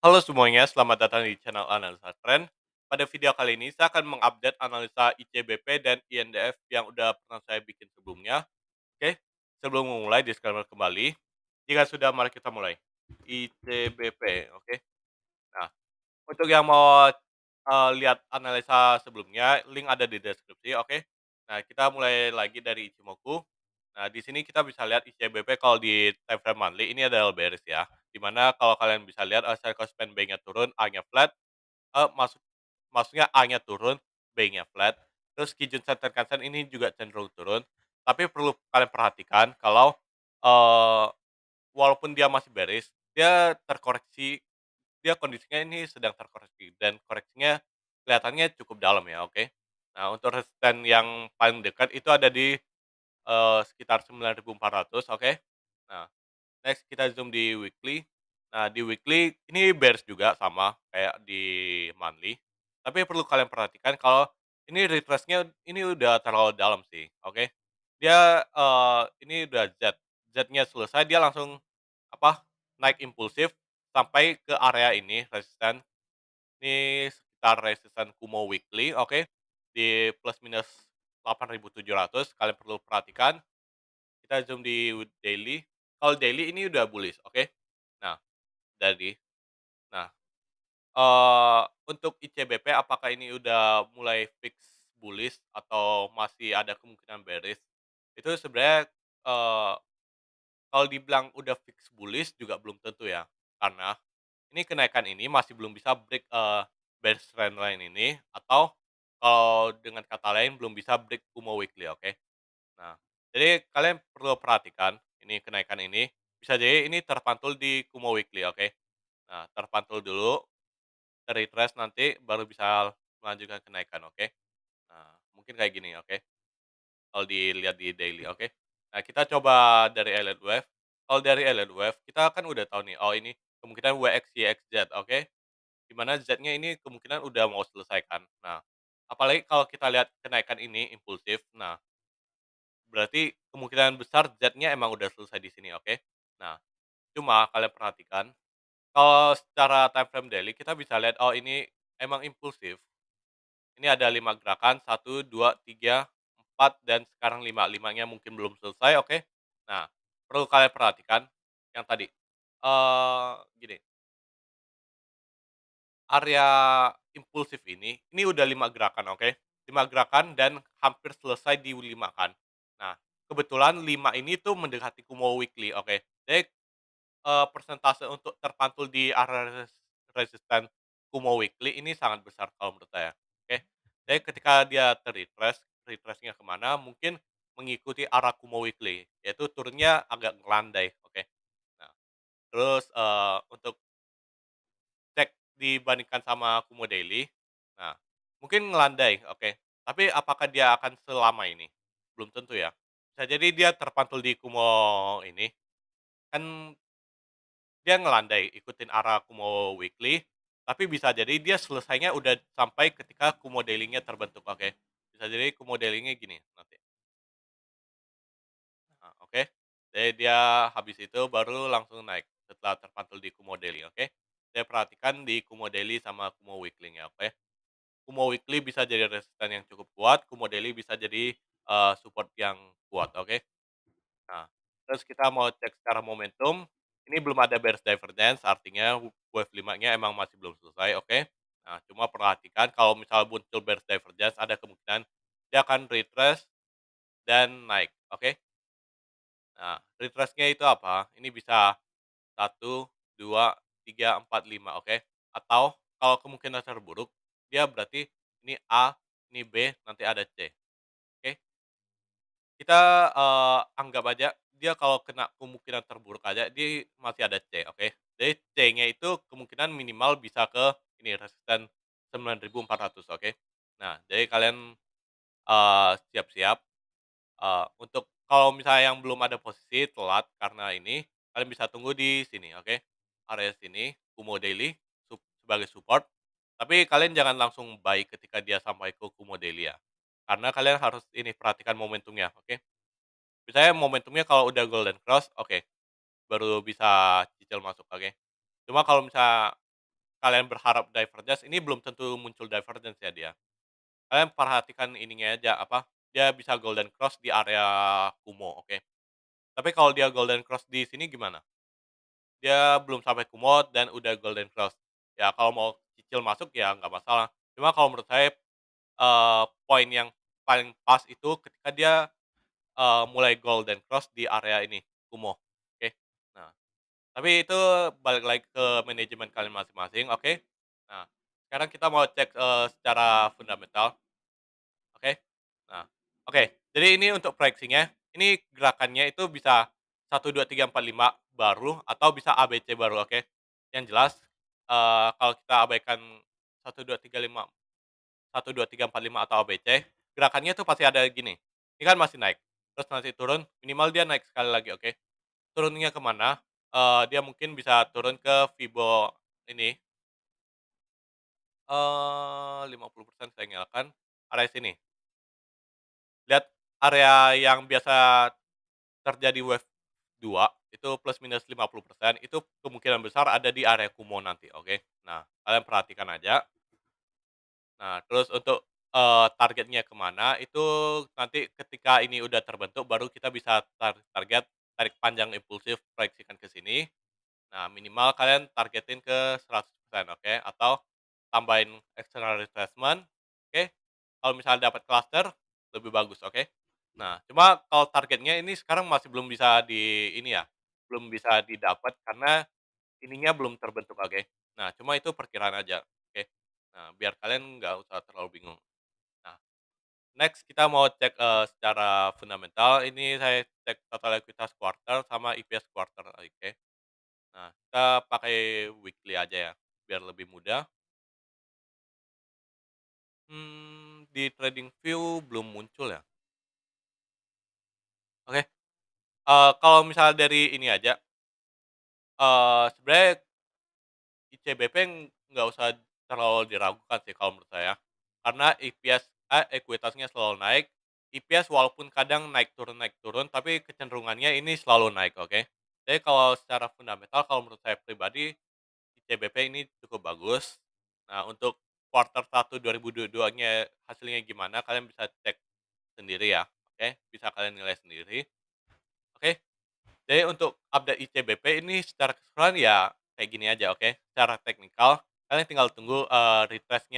Halo semuanya, selamat datang di channel Analisa Trend. Pada video kali ini, saya akan mengupdate analisa ICBP dan INDF yang udah pernah saya bikin sebelumnya. Oke, sebelum memulai, disclaimer kembali. Jika sudah, mari kita mulai. ICBP, oke. Nah, untuk yang mau uh, lihat analisa sebelumnya, link ada di deskripsi, oke. Nah, kita mulai lagi dari Ichimoku. Nah, di sini kita bisa lihat ICBP kalau di time frame monthly, ini adalah bearish ya. Dimana kalau kalian bisa lihat uh, eh, share cost band B-nya turun, A-nya flat, uh, maksud maksudnya A-nya turun, B-nya flat. Terus kijun Center Kansen ini juga cenderung turun, tapi perlu kalian perhatikan kalau uh, walaupun dia masih beris, dia terkoreksi, dia kondisinya ini sedang terkoreksi dan koreksinya kelihatannya cukup dalam ya, oke. Okay? Nah, untuk resisten yang paling dekat itu ada di uh, sekitar 9400, oke. Okay? Nah, next kita zoom di weekly. Nah, di weekly ini bears juga sama kayak di monthly. Tapi perlu kalian perhatikan kalau ini retracenya ini udah terlalu dalam sih, oke? Okay? Dia uh, ini udah Z. Z-nya selesai, dia langsung apa? naik impulsif sampai ke area ini resisten. Ini sekitar resisten Kumo weekly, oke? Okay? Di plus minus 8700 kalian perlu perhatikan. Kita zoom di daily kalau daily ini udah bullish, oke? Okay? Nah, dari nah uh, untuk ICBP apakah ini udah mulai fix bullish atau masih ada kemungkinan bearish? Itu sebenarnya uh, kalau dibilang udah fix bullish juga belum tentu ya. Karena ini kenaikan ini masih belum bisa break uh, bearish trend line ini atau kalau dengan kata lain belum bisa break Kumo weekly, oke? Okay? Nah, jadi kalian perlu perhatikan ini kenaikan ini, bisa jadi ini terpantul di Kumo Weekly, oke? Nah, terpantul dulu, retrace nanti baru bisa melanjutkan kenaikan, oke? Nah, mungkin kayak gini, oke? Kalau dilihat di daily, oke? Nah, kita coba dari Elliott Wave. Kalau dari Elliott Wave, kita kan udah tahu nih, oh ini kemungkinan WXYXZ, oke? Dimana Z-nya ini kemungkinan udah mau selesaikan Nah, apalagi kalau kita lihat kenaikan ini impulsif, nah Berarti kemungkinan besar z emang udah selesai di sini, oke? Okay? Nah, cuma kalian perhatikan, kalau secara time frame daily kita bisa lihat oh ini emang impulsif. Ini ada lima gerakan, satu, dua, tiga, empat, dan sekarang lima. Limanya mungkin belum selesai, oke? Okay? Nah, perlu kalian perhatikan yang tadi. Uh, gini, area impulsif ini, ini udah lima gerakan, oke? Okay? Lima gerakan dan hampir selesai di lima kan. Nah, kebetulan 5 ini tuh mendekati Kumo Weekly, oke. Jadi, uh, persentase untuk terpantul di area resisten Kumo Weekly ini sangat besar kalau menurut saya, oke. Jadi ketika dia ter retrace retrace-nya kemana, mungkin mengikuti arah Kumo Weekly, yaitu turunnya agak ngelandai, oke. Nah, terus, uh, untuk cek dibandingkan sama Kumo Daily, nah, mungkin ngelandai, oke. Tapi apakah dia akan selama ini? belum tentu ya. Bisa jadi dia terpantul di Kumo ini. Kan dia ngelandai ikutin arah Kumo Weekly, tapi bisa jadi dia selesainya udah sampai ketika Kumo Daily-nya terbentuk. Oke. Okay. Bisa jadi Kumo Daily-nya gini nanti. Nah, oke. Okay. Jadi dia habis itu baru langsung naik setelah terpantul di Kumo Daily, oke. Okay? Saya perhatikan di Kumo Daily sama Kumo Weekly-nya, oke. Okay? Kumo Weekly bisa jadi resisten yang cukup kuat, Kumo Daily bisa jadi uh, support yang kuat, oke? Nah, terus kita mau cek secara momentum, ini belum ada bearish divergence, artinya wave 5-nya emang masih belum selesai, oke? Nah, cuma perhatikan kalau misalnya muncul bearish divergence, ada kemungkinan dia akan retrace dan naik, oke? Nah, retrace-nya itu apa? Ini bisa satu, dua, tiga, empat, lima, oke? Atau kalau kemungkinan terburuk, dia berarti ini A, ini B, nanti ada C. Kita, uh, anggap aja dia kalau kena kemungkinan terburuk aja dia masih ada C, oke. Jadi C-nya itu kemungkinan minimal bisa ke ini resisten 9.400, oke. Nah, jadi kalian, siap eh, siap-siap, uh, untuk kalau misalnya yang belum ada posisi telat karena ini, kalian bisa tunggu di sini, oke. Area sini, Kumo Daily sebagai support, tapi kalian jangan langsung buy ketika dia sampai ke Kumo Daily ya. Karena kalian harus ini perhatikan momentumnya, oke? Misalnya momentumnya kalau udah golden cross, oke. Baru bisa cicil masuk, oke. Cuma kalau misalnya kalian berharap divergence, ini belum tentu muncul divergence ya dia. Kalian perhatikan ininya aja apa? Dia bisa golden cross di area Kumo, oke. Tapi kalau dia golden cross di sini gimana? Dia belum sampai Kumo dan udah golden cross. Ya kalau mau cicil masuk ya nggak masalah. Cuma kalau menurut saya uh, poin yang paling pas itu ketika dia uh, mulai golden cross di area ini Kumo. Oke. Okay? Nah, tapi itu balik lagi ke manajemen kalian masing-masing, oke? Okay? Nah, sekarang kita mau cek uh, secara fundamental. Oke. Okay? Nah, oke. Okay. Jadi ini untuk proyeksinya Ini gerakannya itu bisa satu dua tiga empat lima baru atau bisa ABC baru, oke? Okay? Yang jelas uh, kalau kita abaikan satu dua tiga lima satu dua tiga empat lima atau ABC, gerakannya tuh pasti ada gini ini kan masih naik terus masih turun minimal dia naik sekali lagi oke okay? turunnya kemana uh, eh, dia mungkin bisa turun ke Fibo ini eh, uh, 50% saya nyalakan area sini lihat area yang biasa terjadi wave 2 itu plus minus 50% itu kemungkinan besar ada di area Kumo nanti oke okay? nah kalian perhatikan aja nah terus untuk uh, targetnya kemana itu nanti ketika ini udah terbentuk, baru kita bisa tar target tarik panjang impulsif, proyeksikan ke sini. Nah, minimal kalian targetin ke 100% oke, atau tambahin external replacement, oke. Kalau misalnya dapat cluster, lebih bagus, oke. Nah, cuma kalau targetnya ini sekarang masih belum bisa di ini ya, belum bisa didapat karena ininya belum terbentuk, oke. Nah, cuma itu perkiraan aja, oke. Nah, biar kalian nggak usah terlalu bingung. Next kita mau cek, uh, secara fundamental ini saya cek total ekuitas quarter sama EPS quarter, oke. Nah, kita pakai weekly aja ya, biar lebih mudah. Hmm, di trading view belum muncul ya? Oke. uh, kalau misalnya dari ini aja uh, sebenarnya ICBP nggak usah terlalu diragukan sih kalau menurut saya, karena EPS A, ekuitasnya selalu naik, IPS walaupun kadang naik turun naik turun, tapi kecenderungannya ini selalu naik, oke? Jadi kalau secara fundamental, kalau menurut saya pribadi, ICBP ini cukup bagus. Nah, untuk quarter 1 2022-nya hasilnya gimana, kalian bisa cek sendiri ya, oke? Bisa kalian nilai sendiri, oke? Jadi untuk update ICBP ini secara keseluruhan ya kayak gini aja, oke? Secara teknikal, kalian tinggal tunggu uh,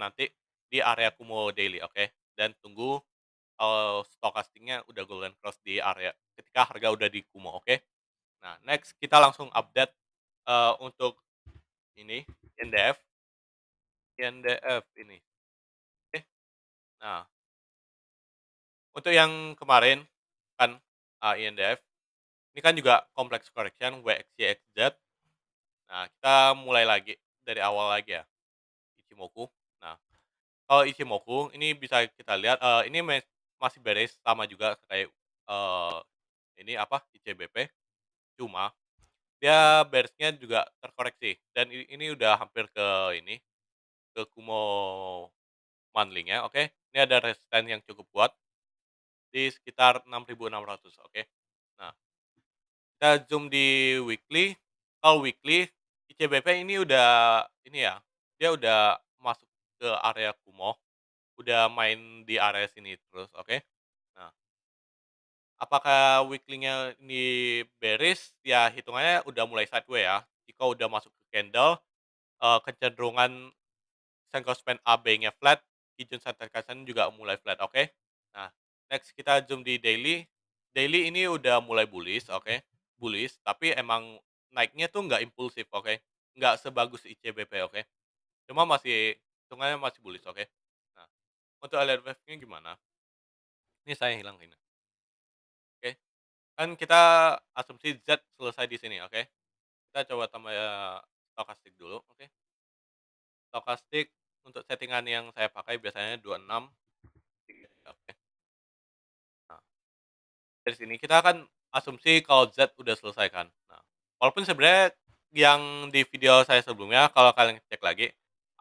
nanti di area Kumo Daily, oke? Dan tunggu uh, stokastiknya udah Golden Cross di area ketika harga udah di Kumo, oke? Nah, next kita langsung update uh, untuk ini NDF. NDF ini. Oke. Eh, nah, untuk yang kemarin kan uh, ah, INDF ini kan juga complex correction WXYXZ. Nah, kita mulai lagi dari awal lagi ya. Ichimoku. Oh, isi moku ini bisa kita lihat uh, ini masih beres sama juga kayak, uh, ini apa, ICBP, cuma dia beresnya juga terkoreksi dan ini, ini udah hampir ke ini, ke Kumo manling ya, oke. Ini ada resisten yang cukup kuat di sekitar 6.600, oke. Nah, kita zoom di weekly, kalau weekly ICBP ini udah ini ya, dia udah ke area Kumoh, udah main di area sini terus, oke? Nah, apakah weaklingnya ini bearish? Ya, hitungannya udah mulai sideways ya. Jika udah masuk ke candle, uh, kecenderungan Senko Span AB-nya flat, Kijun Center juga mulai flat, oke? Nah, next kita zoom di daily. Daily ini udah mulai bullish, oke? Bullish, tapi emang naiknya tuh nggak impulsif, oke? Nggak sebagus ICBP, oke? Cuma masih Sungainya masih bullish, oke. Nah, untuk alien wave-nya gimana? Ini saya hilang ini. Oke. Kan kita asumsi Z selesai di sini, oke. Kita coba tambah ya, stokastik dulu, oke. Stokastik untuk settingan yang saya pakai biasanya 26. Oke. Nah, dari sini kita akan asumsi kalau Z udah selesai kan. Nah, walaupun sebenarnya yang di video saya sebelumnya kalau kalian cek lagi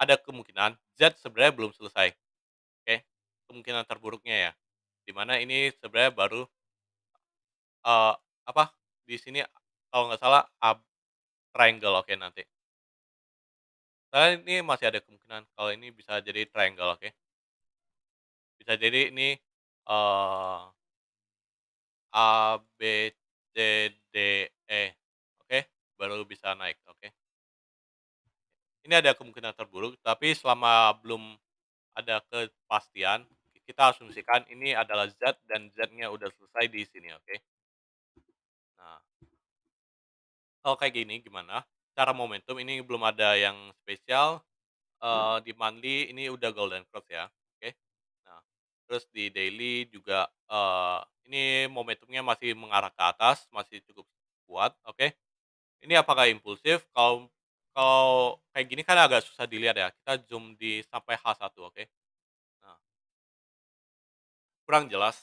ada kemungkinan Z sebenarnya belum selesai. Oke, kemungkinan terburuknya ya. Dimana ini sebenarnya baru uh, apa di sini kalau nggak salah A triangle oke okay, nanti. Saya ini masih ada kemungkinan kalau ini bisa jadi triangle oke. Okay? Bisa jadi ini uh, A B C D E oke okay? baru bisa naik. Ini ada kemungkinan terburuk, tapi selama belum ada kepastian, kita asumsikan ini adalah zat dan zatnya udah selesai di sini, oke? Nah, kalau kayak gini gimana? Cara momentum ini belum ada yang spesial. Uh, di monthly ini udah golden cross ya, oke? Nah, terus di daily juga uh, ini momentumnya masih mengarah ke atas, masih cukup kuat, oke? Ini apakah impulsif? Kalau kalau kayak gini kan agak susah dilihat ya, kita zoom di sampai H1, oke? Nah, kurang jelas.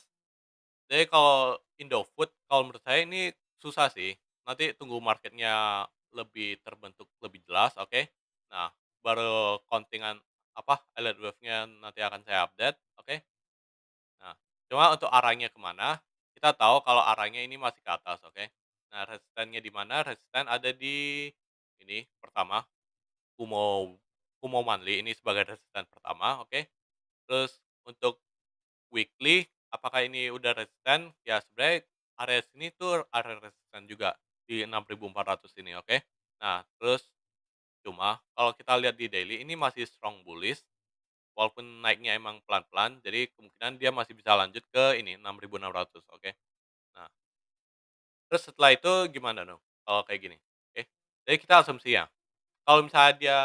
Jadi kalau Indofood, kalau menurut saya ini susah sih. Nanti tunggu marketnya lebih terbentuk lebih jelas, oke? Nah, baru kontingan apa alert wave-nya nanti akan saya update, oke? Nah, cuma untuk arahnya kemana, kita tahu kalau arahnya ini masih ke atas, oke? Nah, resistennya di mana? Resisten ada di ini pertama Kumo Kumo Manli ini sebagai resisten pertama, oke. Okay? Terus untuk weekly apakah ini udah resisten? Ya sebenarnya area sini tuh area resisten juga di 6400 ini, oke. Okay? Nah, terus cuma kalau kita lihat di daily ini masih strong bullish walaupun naiknya emang pelan-pelan, jadi kemungkinan dia masih bisa lanjut ke ini 6600, oke. Okay? Nah. Terus setelah itu gimana dong? Kalau kayak gini? Jadi kita asumsi ya, kalau misalnya dia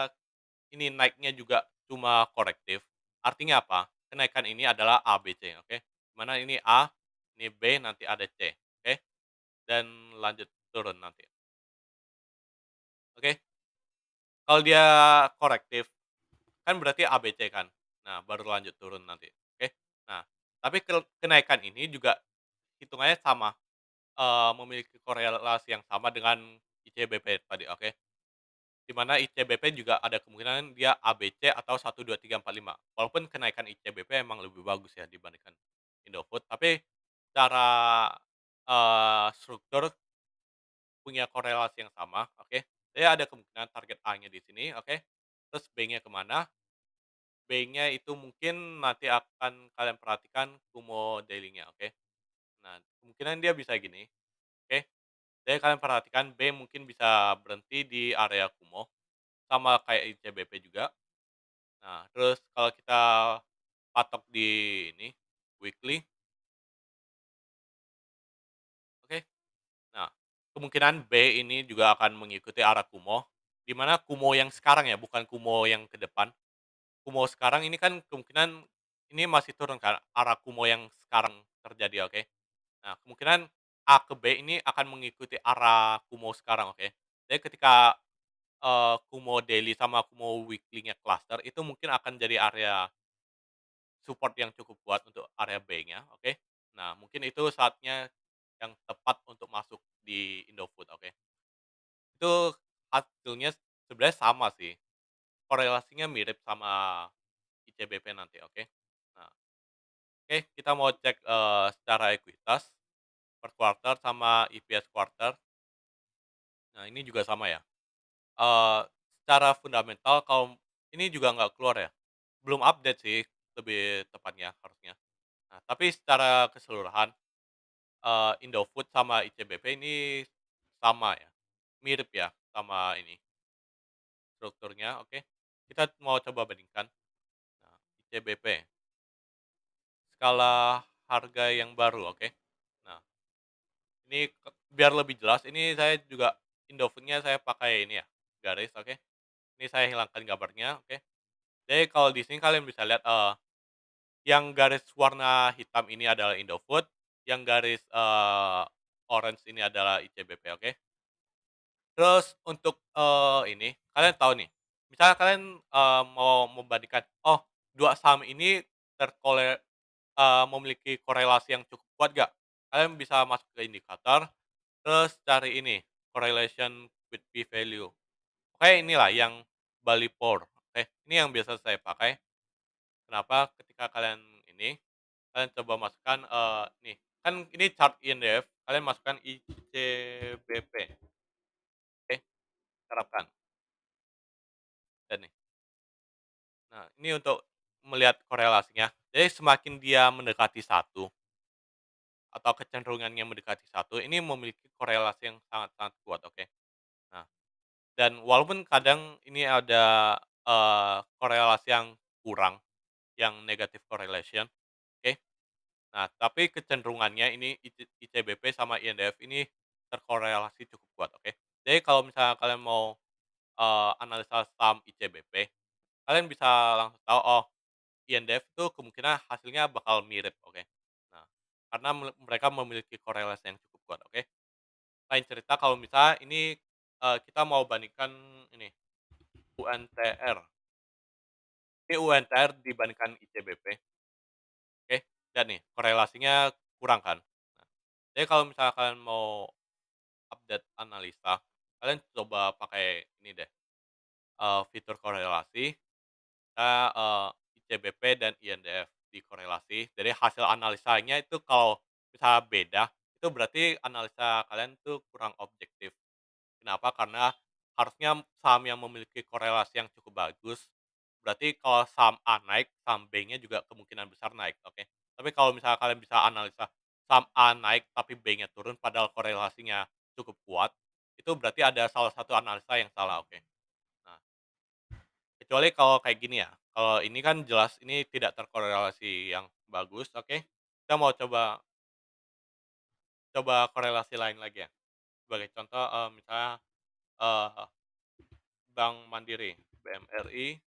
ini naiknya juga cuma korektif, artinya apa? Kenaikan ini adalah A, B, C, oke? Dimana ini A, ini B, nanti ada C, oke? Dan lanjut turun nanti, oke? Kalau dia korektif, kan berarti A, B, C kan? Nah, baru lanjut turun nanti, oke? Nah, tapi kenaikan ini juga hitungannya sama, uh, memiliki korelasi yang sama dengan ICBP tadi, oke. Di mana ICBP juga ada kemungkinan dia ABC atau 1, 2, 3, 4, 5. Walaupun kenaikan ICBP emang lebih bagus ya dibandingkan Indofood, tapi secara uh, struktur punya korelasi yang sama, oke. Jadi ada kemungkinan target A-nya di sini, oke. Terus B-nya kemana? B-nya itu mungkin nanti akan kalian perhatikan Kumo daily-nya, oke. Nah, kemungkinan dia bisa gini. Jadi kalian perhatikan B mungkin bisa berhenti di area Kumo, sama kayak ICBP juga. Nah, terus kalau kita patok di ini, weekly, oke. Nah, kemungkinan B ini juga akan mengikuti arah Kumo, di mana Kumo yang sekarang ya, bukan Kumo yang ke depan. Kumo sekarang ini kan kemungkinan ini masih turun kan, arah Kumo yang sekarang terjadi, oke. Nah, kemungkinan A ke B ini akan mengikuti arah Kumo sekarang, oke. Jadi ketika, uh, Kumo daily sama Kumo weekly-nya cluster, itu mungkin akan jadi area support yang cukup kuat untuk area B-nya, oke. Nah, mungkin itu saatnya yang tepat untuk masuk di Indofood, oke. Itu hasilnya sebenarnya sama sih, korelasinya mirip sama ICBP nanti, oke. Nah, oke kita mau cek, uh, secara ekuitas per quarter sama EPS quarter. Nah, ini juga sama ya. Uh, secara fundamental kalau ini juga nggak keluar ya. Belum update sih lebih tepatnya harusnya. Nah, tapi secara keseluruhan uh, Indofood sama ICBP ini sama ya. Mirip ya sama ini strukturnya, oke. Kita mau coba bandingkan. Nah, ICBP skala harga yang baru, oke ini biar lebih jelas ini saya juga Indofoodnya saya pakai ini ya garis oke okay? ini saya hilangkan gambarnya oke okay? jadi kalau di sini kalian bisa lihat uh, yang garis warna hitam ini adalah Indofood yang garis uh, orange ini adalah ICBP oke okay? terus untuk uh, ini kalian tahu nih misalnya kalian uh, mau membandingkan oh dua saham ini terkole uh, memiliki korelasi yang cukup kuat gak Kalian bisa masuk ke indikator, terus cari ini, correlation with p-value. Oke, inilah yang Bali Por. Oke, ini yang biasa saya pakai. Kenapa? Ketika kalian ini, kalian coba masukkan, uh, nih, kan ini chart INDF, e kalian masukkan ICBP. Oke, terapkan. Dan nih. Nah, ini untuk melihat korelasinya. Jadi semakin dia mendekati satu, atau kecenderungannya mendekati satu ini memiliki korelasi yang sangat-sangat kuat, oke. Nah, dan walaupun kadang ini ada uh, korelasi yang kurang, yang negatif correlation, oke. Nah, tapi kecenderungannya ini ICBP sama INDF ini terkorelasi cukup kuat, oke. Jadi kalau misalnya kalian mau uh, analisa saham ICBP, kalian bisa langsung tahu oh INDF itu kemungkinan hasilnya bakal mirip, oke karena mereka memiliki korelasi yang cukup kuat, oke? Lain cerita kalau misalnya ini uh, kita mau bandingkan ini, UNTR. Ini UNTR dibandingkan ICBP. Oke, dan nih korelasinya kurang kan? Nah, jadi kalau misalkan mau update analisa, kalian coba pakai ini deh, uh, fitur korelasi, kita uh, eh, ICBP dan INDF dikorelasi. Jadi hasil analisanya itu kalau bisa beda, itu berarti analisa kalian itu kurang objektif. Kenapa? Karena harusnya saham yang memiliki korelasi yang cukup bagus, berarti kalau saham A naik, saham B-nya juga kemungkinan besar naik, oke? Tapi kalau misalnya kalian bisa analisa saham A naik tapi B-nya turun padahal korelasinya cukup kuat, itu berarti ada salah satu analisa yang salah, oke? Nah, kecuali kalau kayak gini ya, kalau ini kan jelas ini tidak terkorelasi yang bagus, oke. Kita mau coba coba korelasi lain lagi ya. Sebagai contoh uh, misalnya uh, Bank Mandiri, BMRI,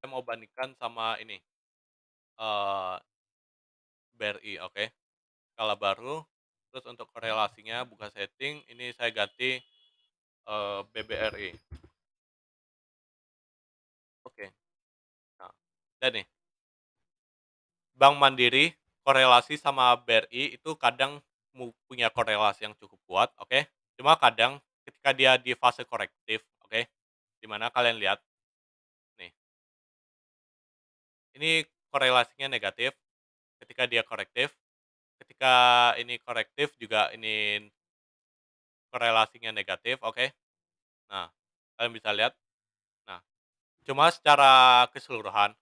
saya mau bandingkan sama ini uh, BRI, oke. Skala baru, terus untuk korelasinya buka setting, ini saya ganti uh, BBRI. Oke. Nah, dan nih Bank Mandiri korelasi sama BRI itu kadang punya korelasi yang cukup kuat, oke? Okay? Cuma kadang ketika dia di fase korektif, oke? Okay? Dimana kalian lihat nih. Ini korelasinya negatif ketika dia korektif. Ketika ini korektif juga ini korelasinya negatif, oke? Okay? Nah, kalian bisa lihat Cuma secara keseluruhan,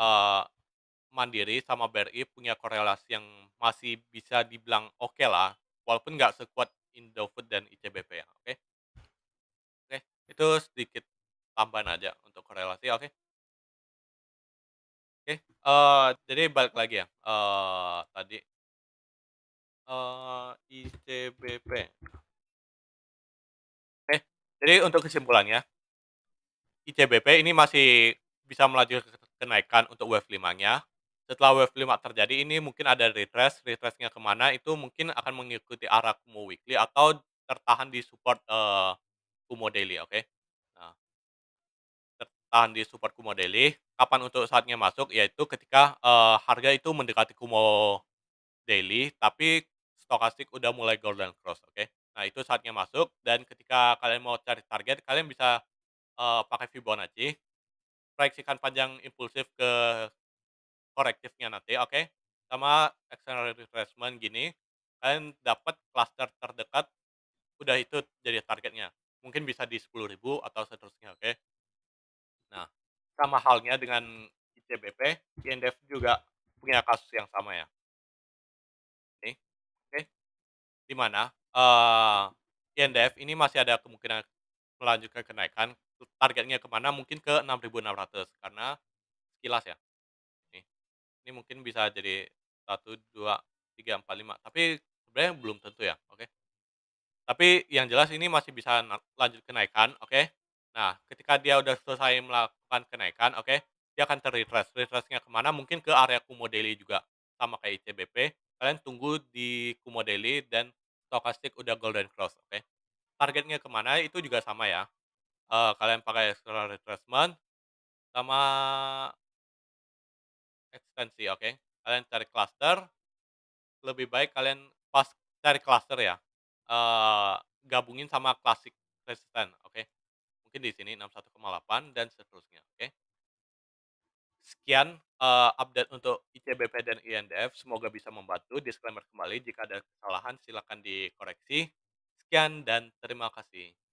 uh, Mandiri sama BRI punya korelasi yang masih bisa dibilang oke lah walaupun nggak sekuat Indofood dan ICBP ya, oke? Oke, itu sedikit tambahan aja untuk korelasi, oke? Oke, uh, jadi balik lagi ya, uh, tadi uh, ICBP. Oke, jadi untuk kesimpulannya ICBP ini masih bisa melaju kenaikan untuk wave 5-nya. Setelah wave 5 terjadi ini mungkin ada retrace, retrace-nya kemana itu mungkin akan mengikuti arah Kumo Weekly atau tertahan di support uh, Kumo Daily, oke? Okay? Nah, tertahan di support Kumo Daily. Kapan untuk saatnya masuk? Yaitu ketika uh, harga itu mendekati Kumo Daily, tapi stokastik udah mulai golden cross, oke? Okay? Nah, itu saatnya masuk dan ketika kalian mau cari target, kalian bisa uh, pakai Fibonacci, proyeksikan panjang impulsif ke korektifnya nanti, oke, sama external retracement gini, kalian dapat cluster terdekat, udah itu jadi targetnya. Mungkin bisa di 10.000 atau seterusnya, oke. Nah, sama halnya dengan ICBP, INDEF juga punya kasus yang sama ya. Oke, oke. Di mana, Uh, eh, INDEF ini masih ada kemungkinan melanjutkan kenaikan targetnya kemana mungkin ke 6600 karena sekilas ya ini, ini mungkin bisa jadi 1, 2, 3, 4, 5 tapi sebenarnya belum tentu ya oke okay? tapi yang jelas ini masih bisa lanjut kenaikan oke okay? nah ketika dia udah selesai melakukan kenaikan oke okay, dia akan terretrace retrace-nya kemana mungkin ke area Kumo Daily juga sama kayak ICBP kalian tunggu di Kumo Daily dan Stochastic udah Golden Cross oke okay? targetnya kemana itu juga sama ya uh, kalian pakai external retracement sama ekstensi, oke. Kalian cari cluster, lebih baik kalian pas cari cluster ya, uh, gabungin sama Classic Resistance, oke. Mungkin di sini 61,8 dan seterusnya, oke. Sekian, uh, update untuk ICBP dan INDF, semoga bisa membantu. Disclaimer kembali, jika ada kesalahan silakan dikoreksi. Sekian dan terima kasih.